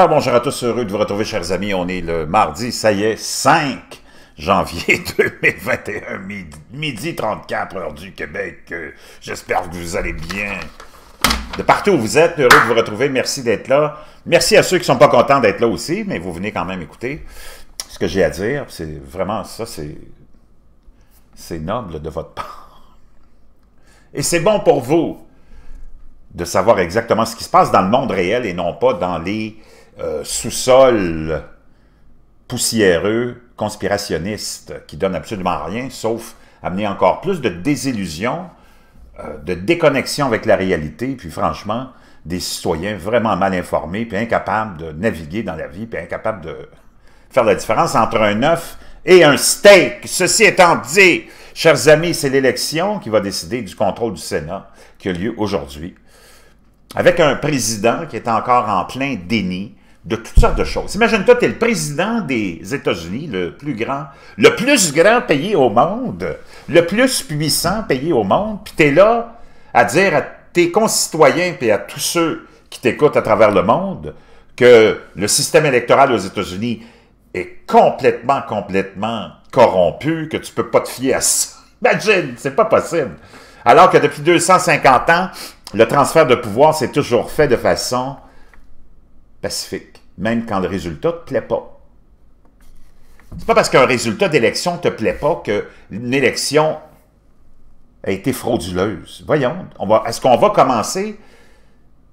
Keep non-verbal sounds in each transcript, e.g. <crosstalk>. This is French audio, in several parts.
Ah, bonjour à tous, heureux de vous retrouver chers amis, on est le mardi, ça y est, 5 janvier 2021, <laughs> midi, 34 heure du Québec. Euh, j'espère que vous allez bien. De partout où vous êtes, heureux de vous retrouver, merci d'être là. Merci à ceux qui ne sont pas contents d'être là aussi, mais vous venez quand même écouter ce que j'ai à dire. C'est vraiment ça, c'est... C'est noble de votre part. Et c'est bon pour vous de savoir exactement ce qui se passe dans le monde réel et non pas dans les euh, sous-sol poussiéreux, conspirationniste, qui donne absolument rien, sauf amener encore plus de désillusion, euh, de déconnexion avec la réalité, puis franchement, des citoyens vraiment mal informés, puis incapables de naviguer dans la vie, puis incapables de faire la différence entre un œuf et un steak. Ceci étant dit, chers amis, c'est l'élection qui va décider du contrôle du Sénat qui a lieu aujourd'hui, avec un président qui est encore en plein déni, de toutes sortes de choses. Imagine-toi, tu es le président des États-Unis, le plus grand, le plus grand pays au monde, le plus puissant pays au monde, puis tu es là à dire à tes concitoyens et à tous ceux qui t'écoutent à travers le monde que le système électoral aux États-Unis est complètement, complètement corrompu, que tu peux pas te fier à ça. <laughs> Imagine, c'est pas possible. Alors que depuis 250 ans, le transfert de pouvoir s'est toujours fait de façon pacifique, même quand le résultat ne te plaît pas. C'est pas parce qu'un résultat d'élection ne te plaît pas qu'une élection a été frauduleuse. Voyons, est-ce qu'on va commencer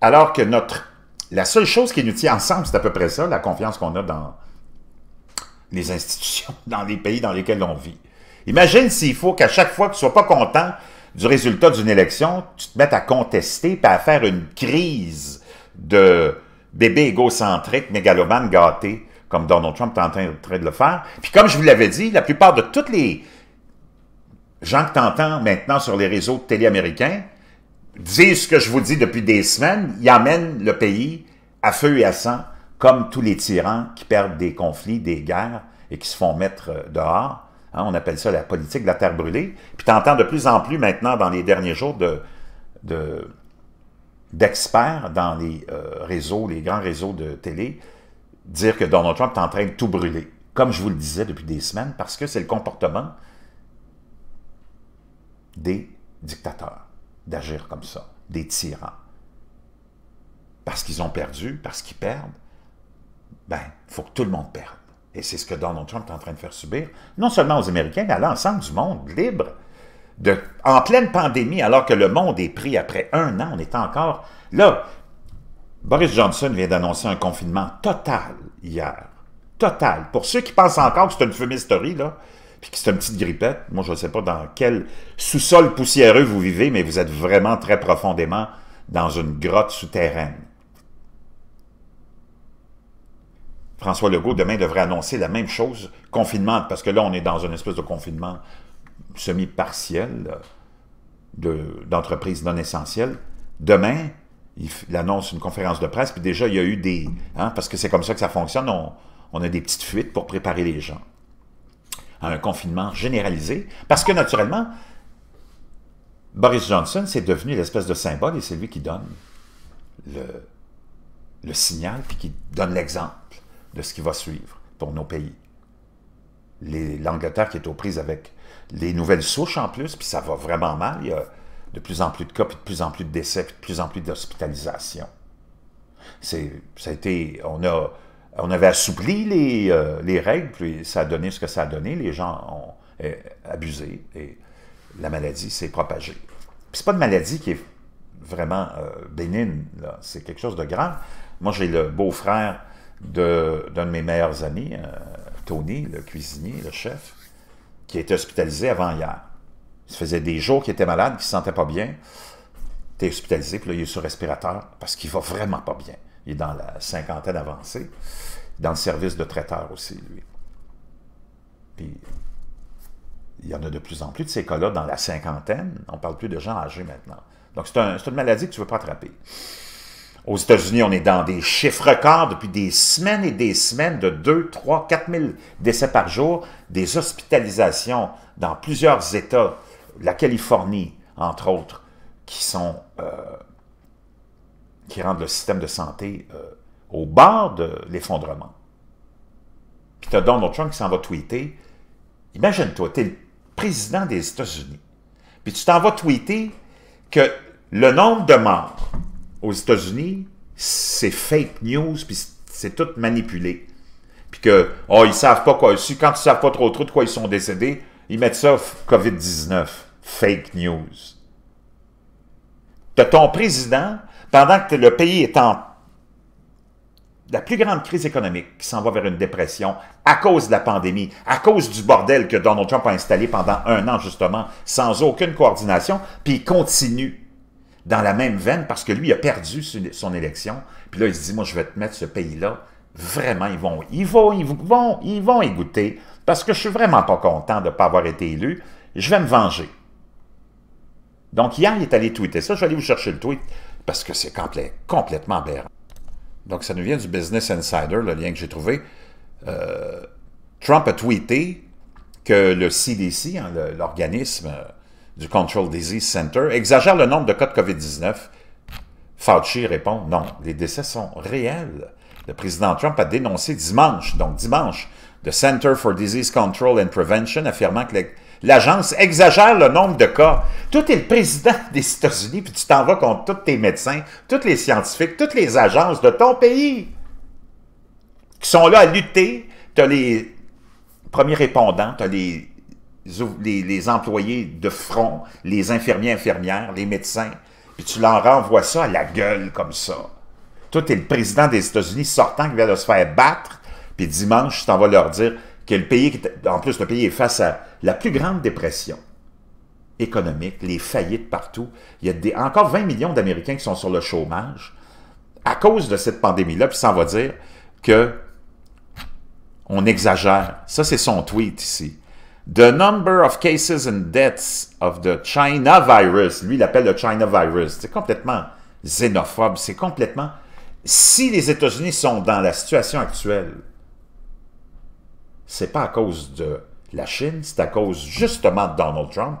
alors que notre... La seule chose qui nous tient ensemble, c'est à peu près ça, la confiance qu'on a dans les institutions, <laughs> dans les pays dans lesquels on vit. Imagine s'il faut qu'à chaque fois que tu ne sois pas content du résultat d'une élection, tu te mettes à contester et à faire une crise de bébé égocentrique, mégalomane, gâté, comme Donald Trump est en train de le faire. Puis comme je vous l'avais dit, la plupart de toutes les gens que tu maintenant sur les réseaux téléaméricains télé américains disent ce que je vous dis depuis des semaines, ils amènent le pays à feu et à sang, comme tous les tyrans qui perdent des conflits, des guerres et qui se font mettre euh, dehors. Hein, on appelle ça la politique de la terre brûlée. Puis tu entends de plus en plus maintenant dans les derniers jours de d'experts dans les euh, réseaux, les grands réseaux de télé, dire que Donald Trump est en train de tout brûler. Comme je vous le disais depuis des semaines, parce que c'est le comportement des dictateurs d'agir comme ça, des tyrans. Parce qu'ils ont perdu, parce qu'ils perdent, ben, il faut que tout le monde perde. Et c'est ce que Donald Trump est en train de faire subir, non seulement aux Américains, mais à l'ensemble du monde libre en pleine pandémie, alors que le monde est pris après un an, on est encore là. Boris Johnson vient d'annoncer un confinement total hier. Total. Pour ceux qui pensent encore que c'est une fumisterie, là, puis que c'est une petite grippette, moi je ne sais pas dans quel sous-sol poussiéreux vous vivez, mais vous êtes vraiment très profondément dans une grotte souterraine. François Legault, demain, devrait annoncer la même chose, confinement, parce que là, on est dans une espèce de confinement semi-partielle d'entreprises non essentielles. Demain, il, annonce une conférence de presse, puis déjà, il y a eu des... Hein, parce que c'est comme ça que ça fonctionne, on, on, a des petites fuites pour préparer les gens à un confinement généralisé, parce que naturellement, Boris Johnson, c'est devenu l'espèce de symbole, et c'est lui qui donne le, le signal, puis qui donne l'exemple de ce qui va suivre pour nos pays. L'Angleterre qui est aux prises avec les nouvelles souches en plus, puis ça va vraiment mal. Il y a de plus en plus de cas, puis de plus en plus de décès, puis de plus en plus d'hospitalisations. Ça a on, a, on avait assoupli euh, les, règles, puis ça a donné ce que ça a donné. Les gens ont euh, abusé et la maladie s'est propagée. Puis c'est pas une maladie qui est vraiment euh, bénigne, c'est quelque chose de grave. Moi, j'ai le beau-frère d'un de, mes meilleurs amis, Tony, le cuisinier, le chef, qui a été hospitalisé avant hier. Il faisait des jours qu'il était malade, qu'il ne se sentait pas bien. Il était hospitalisé, puis là, il est sur respirateur parce qu'il ne va vraiment pas bien. Il est dans la cinquantaine avancée, dans le service de traiteur aussi, lui. Puis, il y en a de plus en plus de ces cas-là dans la cinquantaine. On ne parle plus de gens âgés maintenant. Donc, c'est un, une maladie que tu ne veux pas attraper. Aux États-Unis, on est dans des chiffres records depuis des semaines et des semaines de 2, 3, 4 000 décès par jour, des hospitalisations dans plusieurs États, la Californie, entre autres, qui sont euh, qui rendent le système de santé euh, au bord de l'effondrement. Puis tu as Donald Trump qui s'en va tweeter. Imagine-toi, tu es le président des États-Unis. Puis tu t'en vas tweeter que le nombre de morts aux États-Unis, c'est fake news, puis c'est tout manipulé. Puis que, oh, ils savent pas quoi. Si, quand ils savent pas trop trop de quoi ils sont décédés, ils mettent ça COVID-19. Fake news. De ton président, pendant que le pays est en la plus grande crise économique qui s'en va vers une dépression à cause de la pandémie, à cause du bordel que Donald Trump a installé pendant un an, justement, sans aucune coordination, puis il continue dans la même veine parce que lui, il a perdu son élection. Puis là, il se dit, moi, je vais te mettre ce pays-là. Vraiment, ils vont, ils vont, ils vont, ils vont parce que je suis vraiment pas content de ne pas avoir été élu. Je vais me venger. Donc, hier, il est allé tweeter ça. Je vais aller vous chercher le tweet parce que c'est complet, complètement aberrant. Donc, ça nous vient du Business Insider, le lien que j'ai trouvé. Euh, Trump a tweeté que le CDC, hein, l'organisme du Control Disease Center exagère le nombre de cas de COVID-19. Fauci répond non, les décès sont réels. Le président Trump a dénoncé dimanche, donc dimanche, le Center for Disease Control and Prevention, affirmant que l'agence exagère le nombre de cas. Toi, tu le président des États-Unis, puis tu t'en vas contre tous tes médecins, tous les scientifiques, toutes les agences de ton pays qui sont là à lutter. Tu as les premiers répondants, tu as les les, employés de front, les infirmiers, infirmières, les médecins, puis tu leur renvoies ça à la gueule comme ça. Toi, tu es le président des États-Unis sortant qui vient de se faire battre, puis dimanche, tu t'en vas leur dire que le pays, en plus, le pays est face à la plus grande dépression économique, les faillites partout. Il y a encore 20 millions d'Américains qui sont sur le chômage à cause de cette pandémie-là, puis ça va dire que on exagère. Ça, c'est son tweet ici. The number of cases and deaths of the China virus, lui, il appelle le China virus. C'est complètement xénophobe, c'est complètement... Si les États-Unis sont dans la situation actuelle, c'est pas à cause de la Chine, c'est à cause justement de Donald Trump,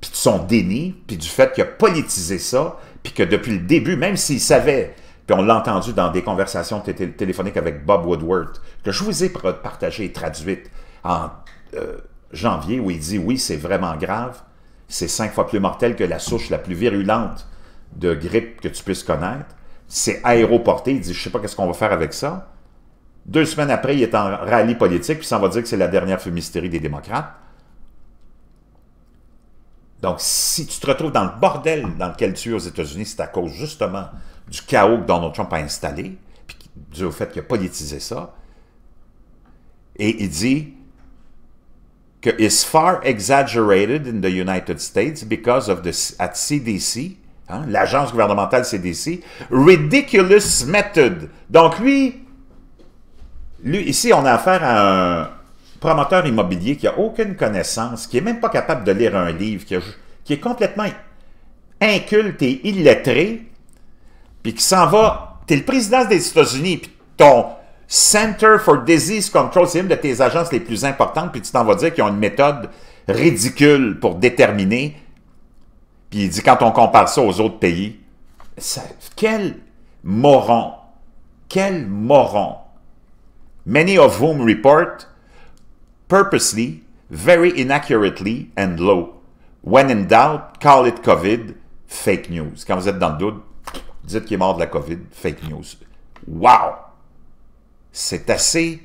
puis de son déni, puis du fait qu'il a politisé ça, puis que depuis le début, même s'il savait, puis on l'a entendu dans des conversations téléphoniques avec Bob Woodward, que je vous ai partagées et traduites en euh, janvier où il dit oui, c'est vraiment grave, c'est cinq fois plus mortel que la souche la plus virulente de grippe que tu puisses connaître. C'est aéroporté. Il dit je sais pas qu'est-ce qu'on va faire avec ça. Deux semaines après, il est en rallye politique, puis ça va dire que c'est la dernière fumisterie des démocrates. Donc, si tu te retrouves dans le bordel dans lequel tu es aux États-Unis, c'est à cause justement du chaos que Donald Trump a installé, puis dû au fait qu'il a politisé ça. Et il dit, que « is far exaggerated in the United States because of the at CDC, hein, l'agence gouvernementale CDC, ridiculous method. Donc lui, lui, ici, on a affaire à un promoteur immobilier qui n'a aucune connaissance, qui est même pas capable de lire un livre, qui, qui est complètement inculte et illettré, puis qui s'en va. Tu es le président des États-Unis, puis ton, Center for Disease Control, c'est une de tes agences les plus importantes, puis tu t'en vas dire qu'ils ont une méthode ridicule pour déterminer. Puis il dit, quand on compare ça aux autres pays, quel moron, quel moron. Many of whom report purposely, very inaccurately and low. When in doubt, call it COVID, fake news. Quand vous êtes dans le doute, dites qu'il est mort de la COVID, fake news. Wow! c'est assez,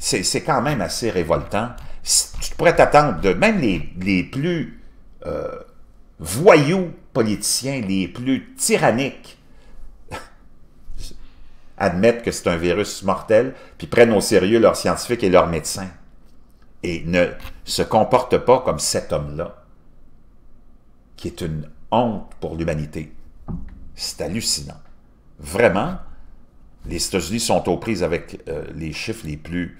c'est quand même assez révoltant. Tu pourrais t'attendre de même les, plus euh, voyous politiciens, les plus tyranniques, <laughs> admettent que c'est un virus mortel, puis prennent au sérieux leurs scientifiques et leurs médecins, et ne se comportent pas comme cet homme-là, qui est une honte pour l'humanité. C'est hallucinant. Vraiment, les États-Unis sont aux prises avec euh, les chiffres les plus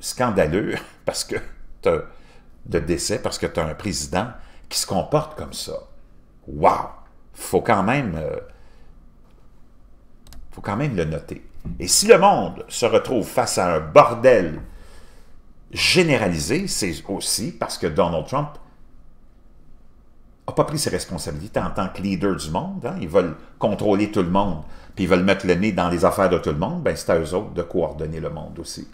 scandaleux <laughs> parce que de décès, parce que tu as un président qui se comporte comme ça. Wow! Faut même... Euh, faut quand même le noter. Et si le monde se retrouve face à un bordel généralisé, c'est aussi parce que Donald Trump n'a pas pris ses responsabilités en tant que leader du monde. Hein. Ils veulent contrôler tout le monde ils veulent mettre le nez dans les affaires de tout le monde, ben c'est à eux autres de coordonner le monde aussi.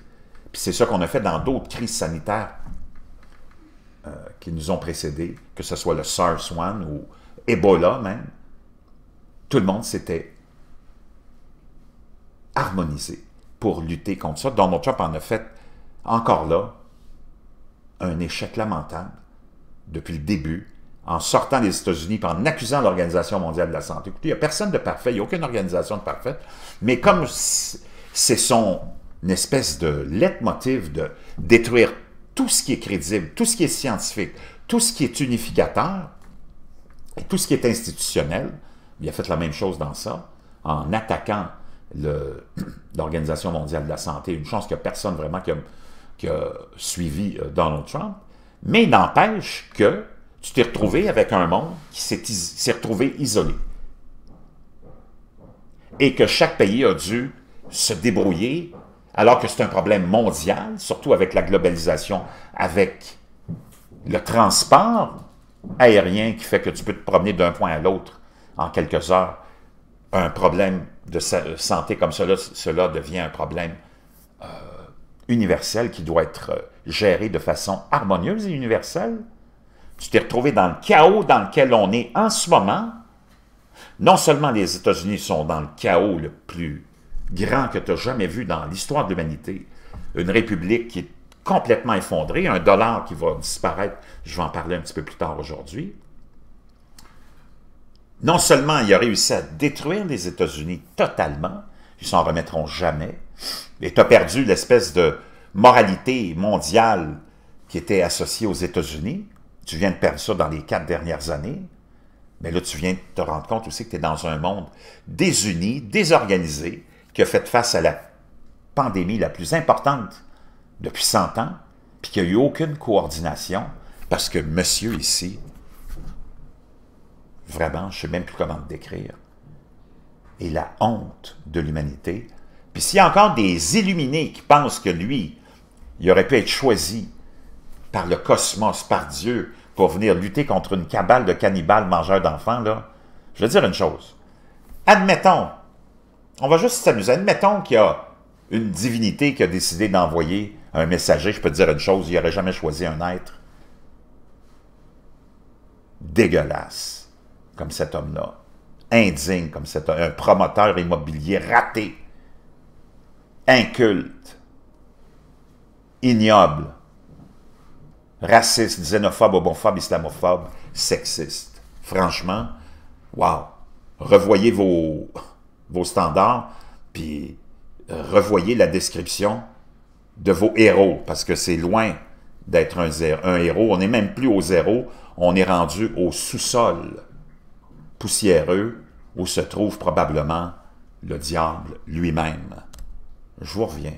c'est ça qu'on a fait dans d'autres crises sanitaires euh, qui nous ont précédés, que ce soit le SARS-1 ou Ebola même. Tout le monde s'était harmonisé pour lutter contre ça. Donald Trump en a fait, encore là, un échec lamentable depuis le début en sortant des États-Unis, en accusant l'Organisation mondiale de la santé. Écoutez, il n'y a personne de parfait, il n'y a aucune organisation de parfaite, mais comme c'est son espèce de leitmotiv de détruire tout ce qui est crédible, tout ce qui est scientifique, tout ce qui est unificateur, et tout ce qui est institutionnel, il a fait la même chose dans ça, en attaquant <clears throat> l'Organisation mondiale de la santé, une chance qu'il n'y a personne vraiment qui a, suivi euh, Donald Trump, mais il n'empêche que tu t'es retrouvé avec un monde qui s'est retrouvé isolé. Et que chaque pays a dû se débrouiller, alors que c'est un problème mondial, surtout avec la globalisation, avec le transport aérien qui fait que tu peux te promener d'un point à l'autre en quelques heures. Un problème de santé comme cela, cela devient un problème euh, universel qui doit être euh, géré de façon harmonieuse et universelle tu t'es retrouvé dans le chaos dans lequel on est en ce moment. Non seulement les États-Unis sont dans le chaos le plus grand que tu as jamais vu dans l'histoire de l'humanité, une république qui est complètement effondrée, un dollar qui va disparaître, je vais en parler un petit peu plus tard aujourd'hui. Non seulement il a réussi à détruire les États-Unis totalement, ils s'en remettront jamais, et tu as perdu l'espèce de moralité mondiale qui était associée aux États-Unis, tu viens de perdre ça dans les quatre dernières années, mais là, tu viens de te rendre compte aussi que tu es dans un monde désuni, désorganisé, qui a fait face à la pandémie la plus importante depuis 100 ans, puis qui n'a eu aucune coordination, parce que monsieur ici, vraiment, je ne sais même plus comment le décrire, est la honte de l'humanité. Puis s'il y a encore des illuminés qui pensent que lui, il aurait pu être choisi par le cosmos, par Dieu, pour venir lutter contre une cabale de cannibales mangeurs d'enfants, là, je veux dire une chose. Admettons, on va juste s'amuser, admettons qu'il y a une divinité qui a décidé d'envoyer un messager, je peux te dire une chose, il n'aurait jamais choisi un être dégueulasse comme cet homme-là, indigne comme cet homme, un promoteur immobilier raté, inculte, ignoble, raciste, xénophobe, homophobe, islamophobe, sexiste. Franchement, waouh. Revoyez vos, vos standards, puis revoyez la description de vos héros, parce que c'est loin d'être un, un, héros. On n'est même plus au zéro, on est rendu au sous-sol poussiéreux où se trouve probablement le diable lui-même. Je vous reviens.